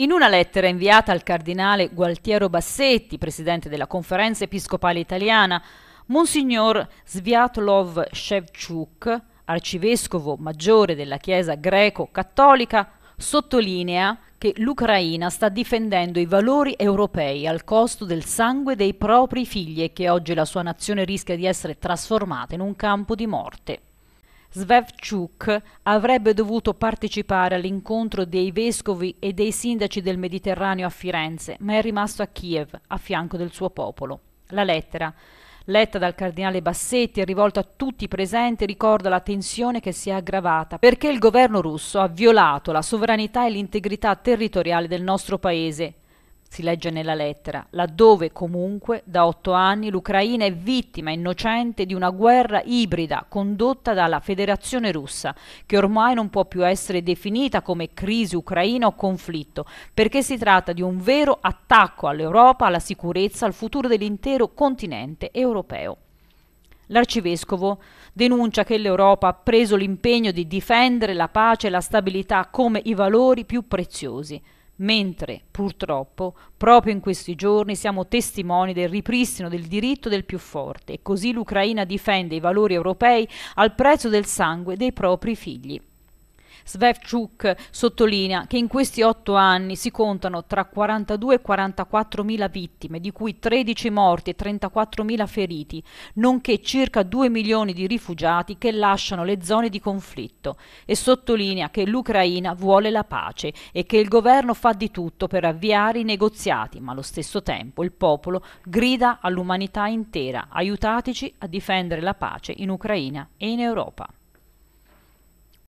In una lettera inviata al cardinale Gualtiero Bassetti, presidente della Conferenza Episcopale Italiana, Monsignor Sviatlov Shevchuk, arcivescovo maggiore della Chiesa greco-cattolica, sottolinea che l'Ucraina sta difendendo i valori europei al costo del sangue dei propri figli e che oggi la sua nazione rischia di essere trasformata in un campo di morte. Svevchuk avrebbe dovuto partecipare all'incontro dei vescovi e dei sindaci del Mediterraneo a Firenze, ma è rimasto a Kiev, a fianco del suo popolo. La lettera, letta dal cardinale Bassetti e rivolta a tutti i presenti, ricorda la tensione che si è aggravata perché il governo russo ha violato la sovranità e l'integrità territoriale del nostro paese, si legge nella lettera, laddove comunque da otto anni l'Ucraina è vittima innocente di una guerra ibrida condotta dalla Federazione russa, che ormai non può più essere definita come crisi ucraina o conflitto, perché si tratta di un vero attacco all'Europa, alla sicurezza, al futuro dell'intero continente europeo. L'arcivescovo denuncia che l'Europa ha preso l'impegno di difendere la pace e la stabilità come i valori più preziosi mentre purtroppo proprio in questi giorni siamo testimoni del ripristino del diritto del più forte e così l'Ucraina difende i valori europei al prezzo del sangue dei propri figli. Svevchuk sottolinea che in questi otto anni si contano tra 42 e 44 mila vittime, di cui 13 morti e 34 mila feriti, nonché circa 2 milioni di rifugiati che lasciano le zone di conflitto e sottolinea che l'Ucraina vuole la pace e che il governo fa di tutto per avviare i negoziati, ma allo stesso tempo il popolo grida all'umanità intera aiutateci a difendere la pace in Ucraina e in Europa.